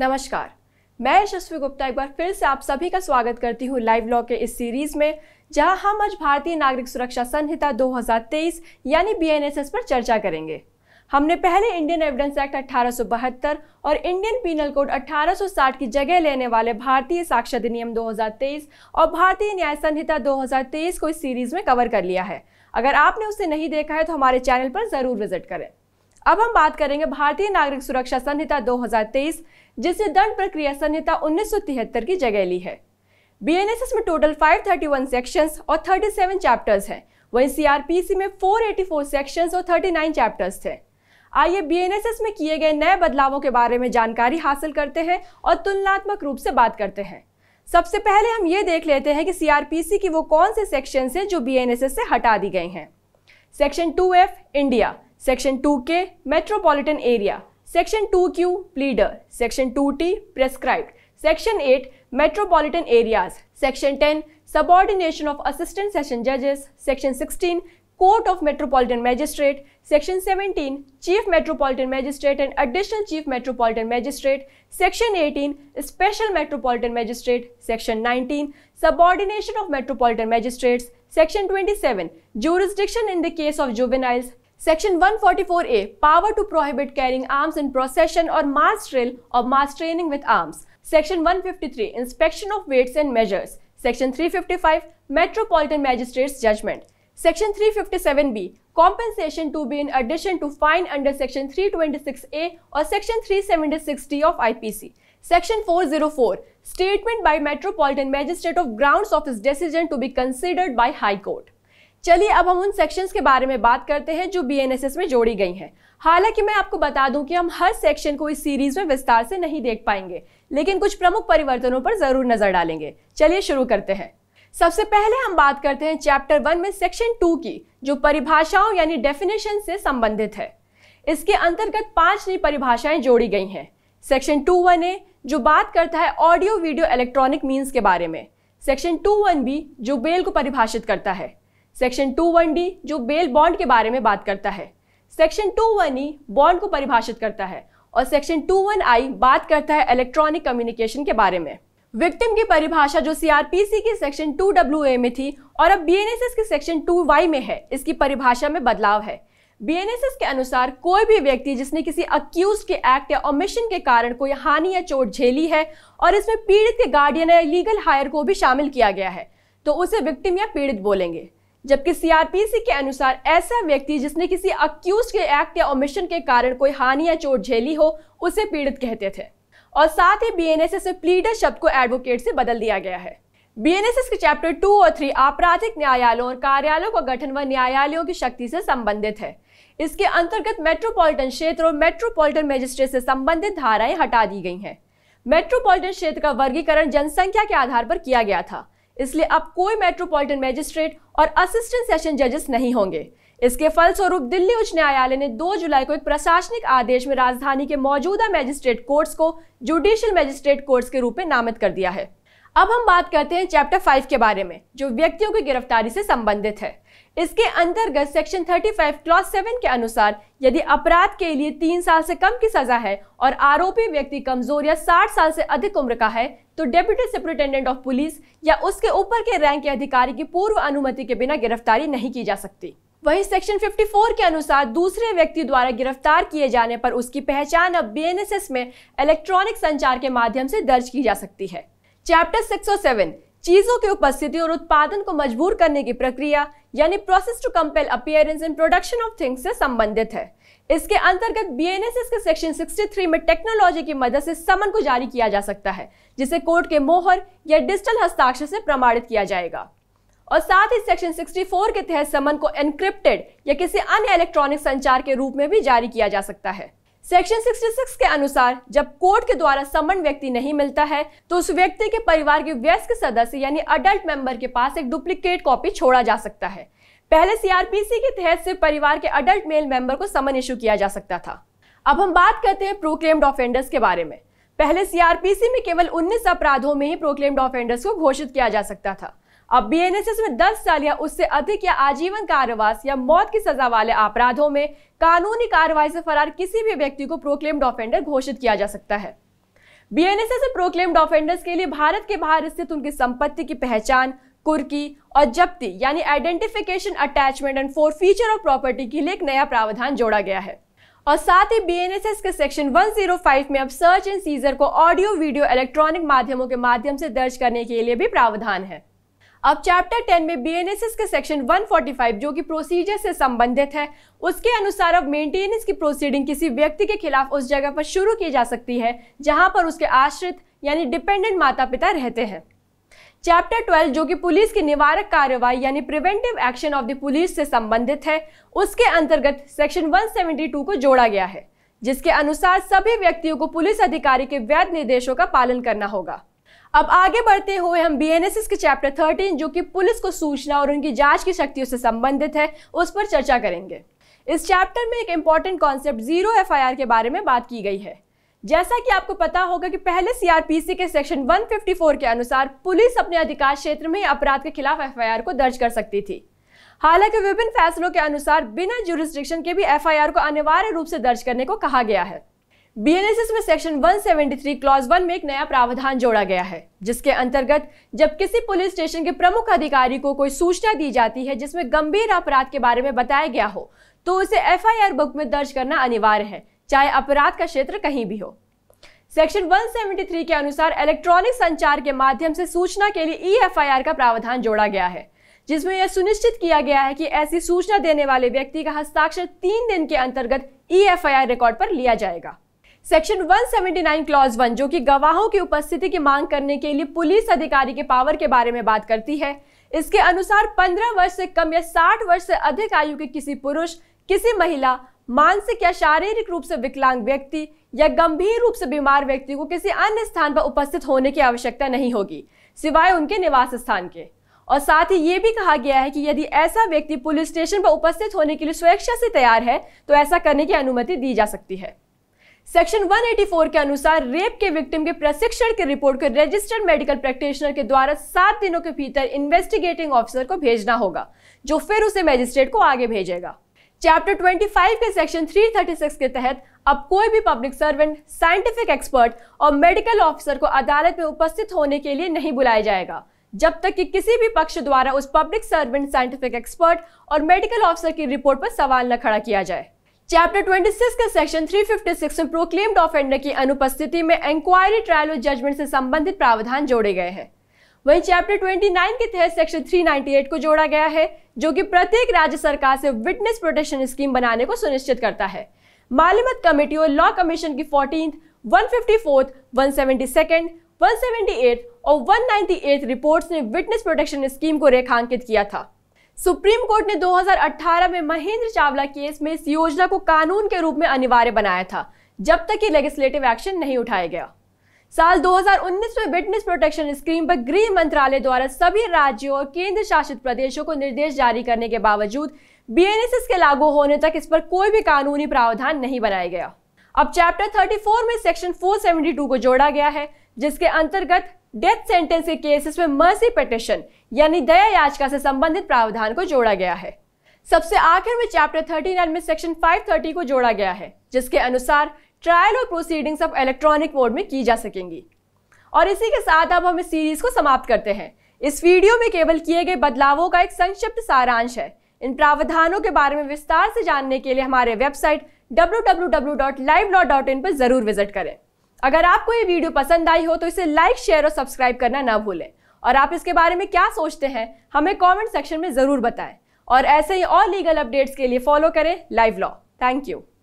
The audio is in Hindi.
नमस्कार मैं यशस्वी गुप्ता एक बार फिर से आप सभी का स्वागत करती हूँ लाइव लॉ के इस सीरीज में जहाँ हम आज भारतीय नागरिक सुरक्षा संहिता 2023 यानी बीएनएसएस पर चर्चा करेंगे हमने पहले इंडियन एविडेंस एक्ट अठारह और इंडियन पीनल कोड 1860 की जगह लेने वाले भारतीय साक्ष्य अधिनियम 2023 और भारतीय न्याय संहिता 2023 को इस सीरीज में कवर कर लिया है अगर आपने उसे नहीं देखा है तो हमारे चैनल पर जरूर विजिट करें अब हम बात करेंगे भारतीय नागरिक सुरक्षा संहिता 2023 जिसने दंड प्रक्रिया संहिता 1973 की जगह ली है बीएनएसएस में टोटल 531 सेक्शंस और 37 चैप्टर्स हैं वहीं सीआरपीसी में 484 सेक्शंस और 39 चैप्टर्स थे आइए बीएनएसएस में किए गए नए बदलावों के बारे में जानकारी हासिल करते हैं और तुलनात्मक रूप से बात करते हैं सबसे पहले हम ये देख लेते हैं कि सीआरपीसी की वो कौन से सेक्शन हैं जो बीएनएसएस से हटा दी गई हैं section two F India Section 2K Metropolitan Area Section 2Q Pleader Section 2T Prescribed Section 8 Metropolitan Areas Section 10 Subordination of Assistant Session Judges Section 16 Court of Metropolitan Magistrate, Section 17, Chief Metropolitan Magistrate and Additional Chief Metropolitan Magistrate, Section 18, Special Metropolitan Magistrate, Section 19, Subordination of Metropolitan Magistrates, Section 27, Jurisdiction in the case of juveniles, Section 144A Power to prohibit carrying arms in procession or mass drill or mass training with arms. Section 153 Inspection of weights and measures. Section 355 Metropolitan Magistrate's Judgment. Section 357B Compensation to be in addition to fine under Section 326A or Section 376D of IPC. Section 404 Statement by Metropolitan Magistrate of grounds of his decision to be considered by High Court. चलिए अब हम उन सेक्शंस के बारे में बात करते हैं जो बीएनएसएस में जोड़ी गई हैं हालांकि मैं आपको बता दूं कि हम हर सेक्शन को इस सीरीज में विस्तार से नहीं देख पाएंगे लेकिन कुछ प्रमुख परिवर्तनों पर जरूर नजर डालेंगे चलिए शुरू करते हैं सबसे पहले हम बात करते हैं चैप्टर वन में सेक्शन टू की जो परिभाषाओं यानी डेफिनेशन से संबंधित है इसके अंतर्गत पांच नई परिभाषाएं जोड़ी गई हैं सेक्शन टू वन ए जो बात करता है ऑडियो वीडियो इलेक्ट्रॉनिक मीन्स के बारे में सेक्शन टू वन बी जो बेल को परिभाषित करता है सेक्शन टू वन डी जो बेल बॉन्ड के बारे में बात करता है section two one E bond को परिभाषित करता है और सेक्शन टू वन आई बात करता है इलेक्ट्रॉनिक कम्युनिकेशन के बारे में विक्टिम की परिभाषा जो सीआरपीसी की सेक्शन टू डब्ल्यू ए में थी और अब बीएनएसएस की सेक्शन टू वाई में है इसकी परिभाषा में बदलाव है बीएनएसएस के अनुसार कोई भी व्यक्ति जिसने किसी अक्यूज के एक्ट या ओमिशन के कारण कोई हानि या चोट झेली है और इसमें पीड़ित के गार्डियन या लीगल हायर को भी शामिल किया गया है तो उसे विक्टिम या पीड़ित बोलेंगे जबकि सीआरपीसी के अनुसार ऐसा व्यक्ति जिसने किसी अक्यूज के एक्ट या ओमिशन के कारण कोई हानि या चोट झेली हो उसे पीड़ित कहते थे और साथ ही बीएनएसएस में प्लीडर शब्द को एडवोकेट से बदल दिया गया है बीएनएसएस के चैप्टर टू और थ्री आपराधिक न्यायालयों और कार्यालयों का गठन व न्यायालयों की शक्ति से संबंधित है इसके अंतर्गत मेट्रोपॉलिटन क्षेत्र और मेट्रोपॉलिटन मजिस्ट्रेट से संबंधित धाराएं हटा दी गई हैं मेट्रोपॉलिटन क्षेत्र का वर्गीकरण जनसंख्या के आधार पर किया गया था इसलिए अब कोई मेट्रोपॉलिटन मैजिस्ट्रेट और असिस्टेंट सेशन जजेस नहीं होंगे इसके फलस्वरूप दिल्ली उच्च न्यायालय ने 2 जुलाई को एक प्रशासनिक आदेश में राजधानी के मौजूदा मैजिस्ट्रेट कोर्ट्स को जुडिशियल मैजिस्ट्रेट कोर्ट्स के रूप में नामित कर दिया है अब हम बात करते हैं चैप्टर फाइव के बारे में जो व्यक्तियों की गिरफ्तारी से संबंधित है इसके अंतर्गत सेक्शन 35 क्लॉस सेवन के अनुसार यदि अपराध के लिए तीन साल से कम की सजा है और आरोपी व्यक्ति कमजोर या 60 साल से अधिक उम्र का है तो डेप्यूटी सुप्रिंटेंडेंट ऑफ पुलिस या उसके ऊपर के रैंक के अधिकारी की पूर्व अनुमति के बिना गिरफ्तारी नहीं की जा सकती वही सेक्शन 54 के अनुसार दूसरे व्यक्ति द्वारा गिरफ्तार किए जाने पर उसकी पहचान अब बीएनएसएस में इलेक्ट्रॉनिक संचार के माध्यम से दर्ज की जा सकती है चैप्टर सेवन चीजों की उपस्थिति और उत्पादन को मजबूर करने की प्रक्रिया यानी process to compel appearance in production of things से संबंधित है इसके अंतर्गत बीएनएसएस के सेक्शन 63 में टेक्नोलॉजी की मदद से समन को जारी किया जा सकता है जिसे कोर्ट के मोहर या डिजिटल हस्ताक्षर से प्रमाणित किया जाएगा और साथ ही सेक्शन 64 के तहत समन को एनक्रिप्टेड या किसी अन्य इलेक्ट्रॉनिक संचार के रूप में भी जारी किया जा सकता है सेक्शन 66 के अनुसार जब कोर्ट के द्वारा समन व्यक्ति नहीं मिलता है तो उस व्यक्ति के परिवार के व्यस्क सदस्य यानी अडल्ट मेंबर के पास एक डुप्लीकेट कॉपी छोड़ा जा सकता है पहले सीआरपीसी के तहत सिर्फ परिवार के अडल्ट मेल मेंबर को समन इशू किया जा सकता था अब हम बात करते हैं प्रोक्लेम्ड ऑफेंडर्स के बारे में पहले सीआरपीसी में केवल 19 अपराधों में ही प्रोक्लेम्ड ऑफेंडर्स को घोषित किया जा सकता था अब बीएनएसएस में 10 साल या उससे अधिक या आजीवन कारावास या मौत की सजा वाले अपराधों में कानूनी कार्रवाई से फरार किसी भी व्यक्ति को प्रोक्लेम्ड ऑफेंडर घोषित किया जा सकता है बीएनएसएस से प्रोक्लेम्ड ऑफेंडर्स के लिए भारत के बाहर स्थित उनकी संपत्ति की पहचान कुर्की और जब्ती यानी identification attachment and forfeiture of property के लिए एक नया प्रावधान जोड़ा गया है और साथ ही बीएनएसएस के सेक्शन 105 में अब सर्च एंड सीजर को ऑडियो वीडियो इलेक्ट्रॉनिक माध्यमों के माध्यम से दर्ज करने के लिए भी प्रावधान है अब चैप्टर 10 में बीएनएसएस के सेक्शन 145 जो कि प्रोसीजर से संबंधित है उसके अनुसार अब मेंटेनेंस की प्रोसीडिंग किसी व्यक्ति के खिलाफ उस जगह पर शुरू की जा सकती है जहां पर उसके आश्रित यानी डिपेंडेंट माता पिता रहते हैं चैप्टर 12 जो कि पुलिस की निवारक कार्रवाई यानी preventive action of the police से संबंधित है उसके अंतर्गत सेक्शन 172 को जोड़ा गया है जिसके अनुसार सभी व्यक्तियों को पुलिस अधिकारी के वैध निर्देशों का पालन करना होगा अब आगे बढ़ते हुए हम बीएनएसएस के चैप्टर थर्टीन जो कि पुलिस को सूचना और उनकी जांच की शक्तियों से संबंधित है उस पर चर्चा करेंगे इस चैप्टर में एक इम्पॉर्टेंट कॉन्सेप्ट जीरो एफआईआर के बारे में बात की गई है जैसा कि आपको पता होगा कि पहले सीआरपीसी के सेक्शन 154 के अनुसार पुलिस अपने अधिकार क्षेत्र में अपराध के खिलाफ एफआईआर को दर्ज कर सकती थी हालांकि विभिन्न फैसलों के अनुसार बिना जुरिस्ट्रिक्शन के भी एफआईआर को अनिवार्य रूप से दर्ज करने को कहा गया है बीएनएसएस में सेक्शन 173 क्लॉज 1 में एक नया प्रावधान जोड़ा गया है जिसके अंतर्गत जब किसी पुलिस स्टेशन के प्रमुख अधिकारी को कोई सूचना दी जाती है जिसमें गंभीर अपराध के बारे में बताया गया हो तो उसे एफआईआर बुक में दर्ज करना अनिवार्य है चाहे अपराध का क्षेत्र कहीं भी हो सेक्शन 173 के अनुसार इलेक्ट्रॉनिक संचार के माध्यम से सूचना के लिए ई e एफआईआर का प्रावधान जोड़ा गया है जिसमें यह सुनिश्चित किया गया है कि ऐसी सूचना देने वाले व्यक्ति का हस्ताक्षर तीन दिन के अंतर्गत ई e रिकॉर्ड पर लिया जाएगा सेक्शन 179 क्लॉज वन जो कि गवाहों की उपस्थिति की मांग करने के लिए पुलिस अधिकारी के पावर के बारे में बात करती है इसके अनुसार 15 वर्ष से कम या 60 वर्ष से अधिक आयु के किसी पुरुष किसी महिला मानसिक या शारीरिक रूप से विकलांग व्यक्ति या गंभीर रूप से बीमार व्यक्ति को किसी अन्य स्थान पर उपस्थित होने की आवश्यकता नहीं होगी सिवाय उनके निवास स्थान के और साथ ही ये भी कहा गया है कि यदि ऐसा व्यक्ति पुलिस स्टेशन पर उपस्थित होने के लिए स्वेच्छा से तैयार है तो ऐसा करने की अनुमति दी जा सकती है सेक्शन 184 के अनुसार रेप के विक्टिम के प्रशिक्षण की रिपोर्ट को रजिस्टर्ड मेडिकल प्रैक्टिशनर के द्वारा सात दिनों के भीतर इन्वेस्टिगेटिंग ऑफिसर को भेजना होगा जो फिर उसे मैजिस्ट्रेट को आगे भेजेगा चैप्टर 25 के सेक्शन 336 के तहत अब कोई भी पब्लिक सर्वेंट साइंटिफिक एक्सपर्ट और मेडिकल ऑफिसर को अदालत में उपस्थित होने के लिए नहीं बुलाया जाएगा जब तक कि किसी भी पक्ष द्वारा उस पब्लिक सर्वेंट साइंटिफिक एक्सपर्ट और मेडिकल ऑफिसर की रिपोर्ट पर सवाल न खड़ा किया जाए चैप्टर 26 के सेक्शन 356 में प्रोक्लेम्ड ऑफेंडर की अनुपस्थिति में इंक्वायरी ट्रायल और जजमेंट से संबंधित प्रावधान जोड़े गए हैं वहीं चैप्टर 29 के तहत सेक्शन 398 को जोड़ा गया है जो कि प्रत्येक राज्य सरकार से विटनेस प्रोटेक्शन स्कीम बनाने को सुनिश्चित करता है मालिमत कमेटी और लॉ कमीशन की fourteen one fifty fourth one seventy second one seventy eight और वन नाइन्टी एट रिपोर्ट्स ने विटनेस प्रोटेक्शन स्कीम को रेखांकित किया था सुप्रीम कोर्ट ने 2018 में महेंद्र चावला केस में इस योजना को कानून के रूप में अनिवार्य बनाया था जब तक कि लेजिस्लेटिव एक्शन नहीं उठाया गया साल 2019 में विटनेस प्रोटेक्शन स्कीम पर गृह मंत्रालय द्वारा सभी राज्यों और केंद्र शासित प्रदेशों को निर्देश जारी करने के बावजूद बीएनएसएस के लागू होने तक इस पर कोई भी कानूनी प्रावधान नहीं बनाया गया अब चैप्टर 34 में सेक्शन 472 को जोड़ा गया है जिसके अंतर्गत डेथ सेंटेंस के केसेस में मर्सी पिटिशन यानी दया याचिका से संबंधित प्रावधान को जोड़ा गया है सबसे आखिर में चैप्टर थर्टी में सेक्शन 530 को जोड़ा गया है जिसके अनुसार ट्रायल और प्रोसीडिंग्स अब इलेक्ट्रॉनिक मोड में की जा सकेंगी और इसी के साथ अब हम इस सीरीज को समाप्त करते हैं इस वीडियो में केवल किए गए बदलावों का एक संक्षिप्त सारांश है इन प्रावधानों के बारे में विस्तार से जानने के लिए हमारे वेबसाइट इन पर जरूर विजिट करें अगर आपको ये वीडियो पसंद आई हो तो इसे लाइक शेयर और सब्सक्राइब करना ना भूलें और आप इसके बारे में क्या सोचते हैं हमें कमेंट सेक्शन में ज़रूर बताएं और ऐसे ही और लीगल अपडेट्स के लिए फॉलो करें लाइव लॉ थैंक यू